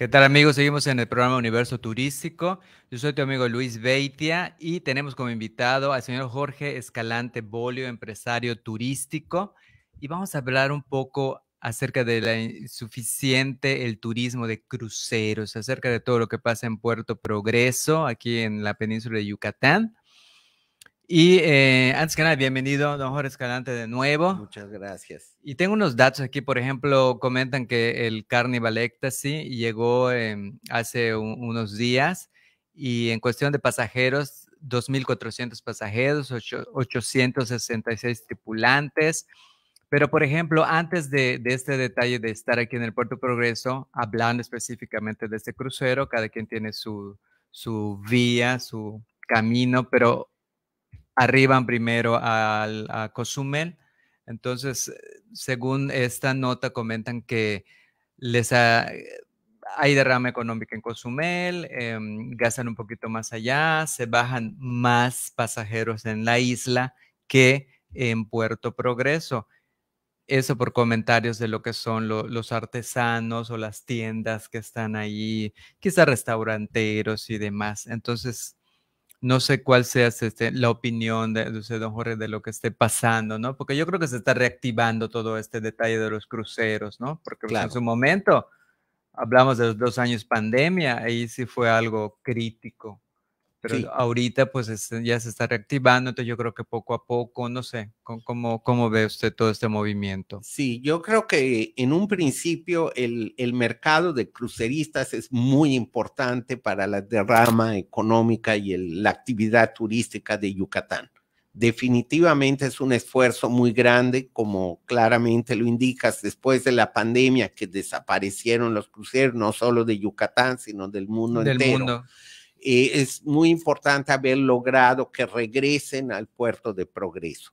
¿Qué tal amigos? Seguimos en el programa Universo Turístico. Yo soy tu amigo Luis Beitia y tenemos como invitado al señor Jorge Escalante Bolio, empresario turístico, y vamos a hablar un poco acerca de la insuficiente el turismo de cruceros, acerca de todo lo que pasa en Puerto Progreso, aquí en la península de Yucatán. Y eh, antes que nada, bienvenido, don Jorge Escalante, de nuevo. Muchas gracias. Y tengo unos datos aquí, por ejemplo, comentan que el Carnival Ecstasy llegó em, hace unos días y en cuestión de pasajeros, 2.400 pasajeros, 866 tripulantes. Pero, por ejemplo, antes de, este detalle de estar aquí en el Puerto Progreso, hablando específicamente de este crucero, cada quien tiene su, su vía, su camino, pero arriban primero a Cozumel. Entonces, eh, según esta nota, comentan que les eh, hay derrama económica en Cozumel, em, gastan un poquito más allá, se bajan más pasajeros en la isla que en Puerto Progreso. Eso por comentarios de lo que son los artesanos o las tiendas que están ahí, quizá restauranteros y demás. Entonces, no sé cuál sea este, la opinión de, de, don Jorge de lo que esté pasando, ¿no? Porque yo creo que se está reactivando todo este detalle de los cruceros, ¿no? Porque pues, en su momento hablamos de los dos años pandemia, ahí sí fue algo crítico. Pero ahorita pues este, ya se está reactivando, entonces yo creo que poco a poco, no sé, ¿cómo, cómo ve usted todo este movimiento? Sí, yo creo que en un principio el, el mercado de cruceristas es muy importante para la derrama económica y la actividad turística de Yucatán. Definitivamente es un esfuerzo muy grande, como claramente lo indicas, después de la pandemia que desaparecieron los cruceros, no solo de Yucatán, sino del mundo entero. Eh, es muy importante haber logrado que regresen al puerto de progreso.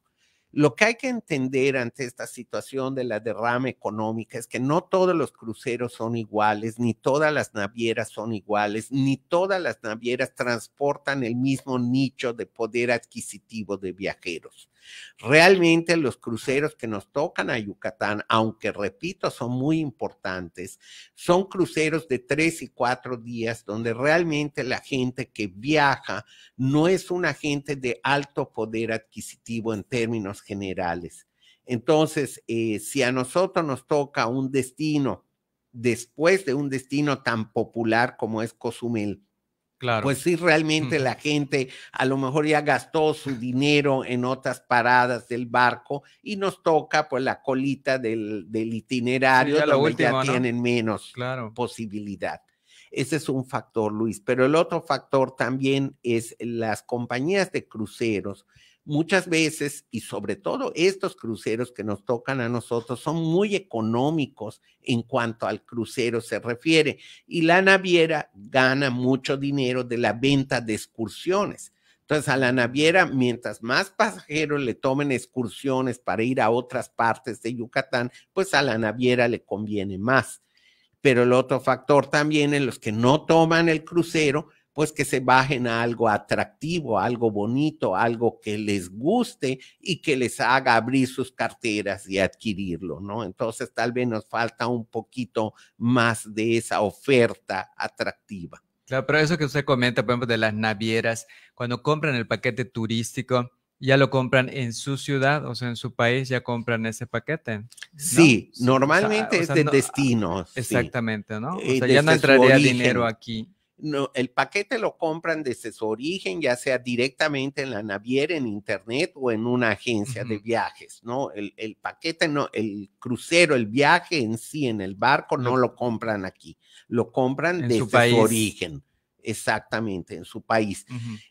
Lo que hay que entender ante esta situación de la derrama económica es que no todos los cruceros son iguales, ni todas las navieras son iguales, ni todas las navieras transportan el mismo nicho de poder adquisitivo de viajeros. Realmente los cruceros que nos tocan a Yucatán, aunque repito, son muy importantes, son cruceros de tres y cuatro días donde realmente la gente que viaja no es una gente de alto poder adquisitivo en términos generales. Entonces, eh, si a nosotros nos toca un destino después de un destino tan popular como es Cozumel, Claro. Pues sí, realmente la gente a lo mejor ya gastó su dinero en otras paradas del barco y nos toca pues la colita del, itinerario donde ya tienen menos posibilidad. Ese es un factor, Luis. Pero el otro factor también es las compañías de cruceros muchas veces, y sobre todo estos cruceros que nos tocan a nosotros, son muy económicos en cuanto al crucero se refiere, y la naviera gana mucho dinero de la venta de excursiones. Entonces, a la naviera, mientras más pasajeros le tomen excursiones para ir a otras partes de Yucatán, pues a la naviera le conviene más. Pero el otro factor también en los que no toman el crucero, pues que se bajen a algo atractivo, algo bonito, algo que les guste y que les haga abrir sus carteras y adquirirlo, ¿no? Entonces tal vez nos falta un poquito más de esa oferta atractiva. Claro, pero eso que usted comenta, por ejemplo, de las navieras, cuando compran el paquete turístico, ya lo compran en su ciudad, o en su país, ya compran ese paquete. Sí, normalmente es de destino. Exactamente, ¿no? O eh, sea, ya no entraría dinero aquí no, el paquete lo compran desde su origen, ya sea directamente en la naviera, en internet o en una agencia de viajes, ¿no? El, paquete, no, el crucero, el viaje en sí, en el barco, no, lo compran aquí, lo compran desde su, origen. Exactamente, en su país.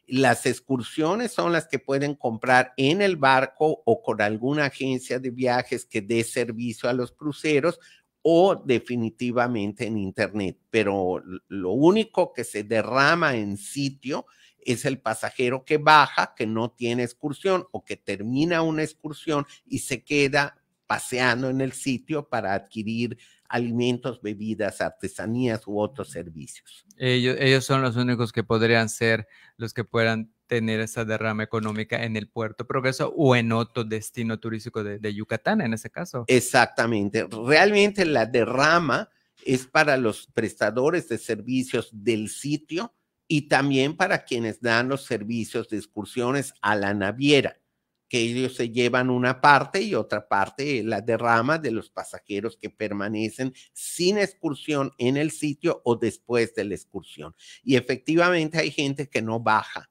Las excursiones son las que pueden comprar en el barco o con alguna agencia de viajes que dé servicio a los cruceros o definitivamente en Internet, pero lo único que se derrama en sitio es el pasajero que baja, que no tiene excursión o que termina una excursión y se queda paseando en el sitio para adquirir alimentos, bebidas, artesanías u otros servicios. Ellos, ellos son los únicos que podrían ser los que puedan tener esa derrama económica en el puerto Progreso o en otro destino turístico de, Yucatán, en ese caso. Exactamente. Realmente la derrama es para los prestadores de servicios del sitio y también para quienes dan los servicios de excursiones a la naviera, que ellos se llevan una parte y otra parte la derrama de los pasajeros que permanecen sin excursión en el sitio o después de la excursión. Y efectivamente hay gente que no baja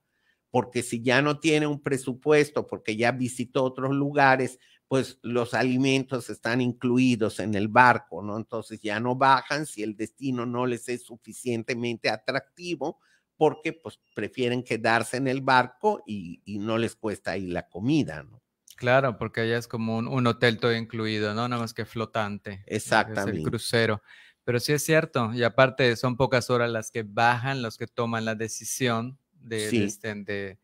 porque si ya no tiene un presupuesto, porque ya visitó otros lugares, pues los alimentos están incluidos en el barco, ¿no? Entonces ya no bajan si el destino no les es suficientemente atractivo, porque pues prefieren quedarse en el barco y, no les cuesta ahí la comida, ¿no? Claro, porque allá es como un, hotel todo incluido, ¿no? Nada más que flotante. Exactamente. es el crucero. Pero sí es cierto, y aparte son pocas horas las que bajan, los que toman la decisión este, de,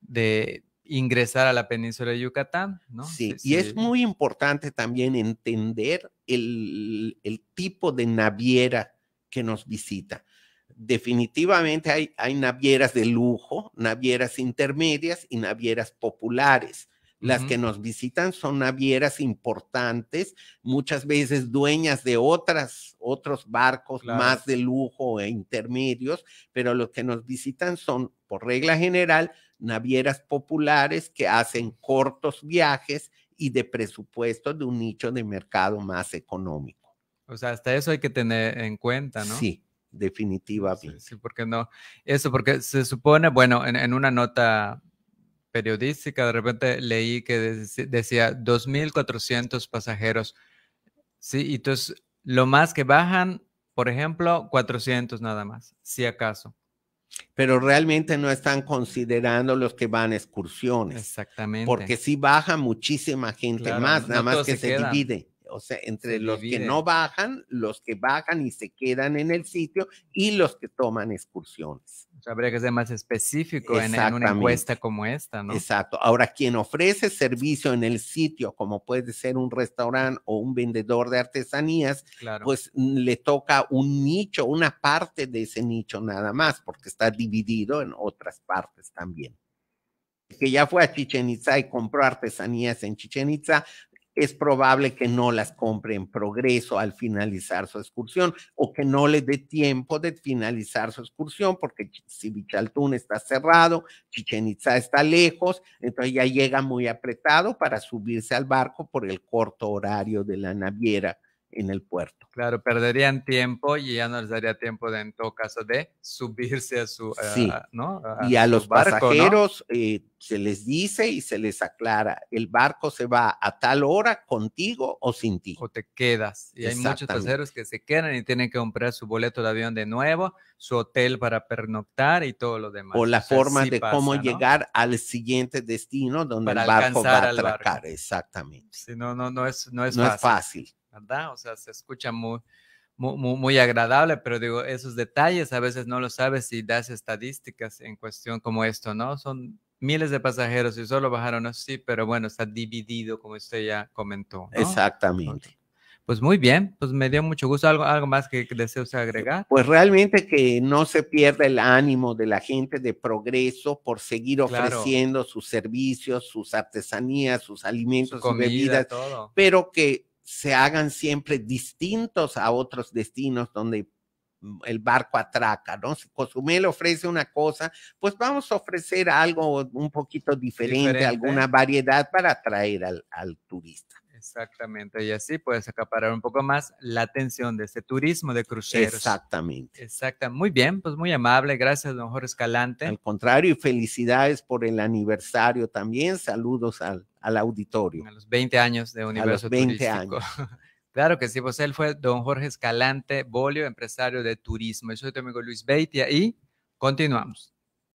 de, ingresar a la península de Yucatán, ¿no? Sí, y es muy importante también entender el, tipo de naviera que nos visita. Definitivamente hay, hay navieras de lujo, navieras intermedias y navieras populares. Las que nos visitan son navieras importantes, muchas veces dueñas de otras, otros barcos más de lujo e intermedios, pero los que nos visitan son, por regla general, navieras populares que hacen cortos viajes y de presupuesto de un nicho de mercado más económico. O sea, hasta eso hay que tener en cuenta, ¿no? Sí, definitivamente. Sí, porque no. Eso, porque se supone, bueno, en, en una nota periodística, de repente leí que decía 2.400 pasajeros. Sí, y entonces lo más que bajan, por ejemplo, 400 nada más, si acaso. Pero realmente no están considerando los que van excursiones. Exactamente. Porque sí baja muchísima gente más, nada más que se, divide. O sea, entre los que no bajan, los que bajan y se quedan en el sitio y los que toman excursiones habría que ser más específico en, una encuesta como esta, ¿no? Exacto. Ahora, quien ofrece servicio en el sitio, como puede ser un restaurante o un vendedor de artesanías, pues mm, le toca un nicho, una parte de ese nicho nada más, porque está dividido en otras partes también que ya fue a Chichen Itza y compró artesanías en Chichen Itza, es probable que no las compre en progreso al finalizar su excursión o que no le dé tiempo de finalizar su excursión porque Sibichaltún está cerrado, Chichen Itza está lejos, entonces ya llega muy apretado para subirse al barco por el corto horario de la naviera en el puerto. Claro, perderían tiempo y ya no les daría tiempo de, en todo caso de subirse a su, sí. ¿no? y a los pasajeros eh, se les dice y se les aclara, el barco se va a tal hora contigo o sin ti. O te quedas. Y hay muchos pasajeros que se quedan y tienen que comprar su boleto de avión de nuevo, su hotel para pernoctar y todo lo demás. O la forma de cómo llegar al siguiente destino donde el barco va a atracar. Exactamente. Sí, no, no, no es, no Es fácil. ¿verdad? O sea, se escucha muy, muy, agradable, pero digo, esos detalles a veces no lo sabes si das estadísticas en cuestión como esto, ¿no? Son miles de pasajeros y solo bajaron así, pero bueno, está dividido, como usted ya comentó. Exactamente. Pues muy bien, pues me dio mucho gusto. ¿Algo, algo más que desea usted agregar? Pues realmente que no se pierda el ánimo de la gente de progreso por seguir ofreciendo sus servicios, sus artesanías, sus alimentos sus bebidas, todo. pero que se hagan siempre distintos a otros destinos donde mm, el barco atraca, ¿no? Si Cozumel ofrece una cosa, pues vamos a ofrecer algo un poquito diferente, alguna variedad para atraer al turista. Exactamente, y así puedes acaparar un poco más la atención de este turismo de cruceros. Exactamente. Exacta, muy bien, pues muy amable, gracias, don Jorge Escalante. Al contrario, y felicidades por el aniversario también, saludos al, auditorio. A los 20 años de Universo a los 20 Años. Claro que sí, pues él fue don Jorge Escalante Bolio, empresario de turismo. Yo soy tu amigo Luis Beitia y continuamos.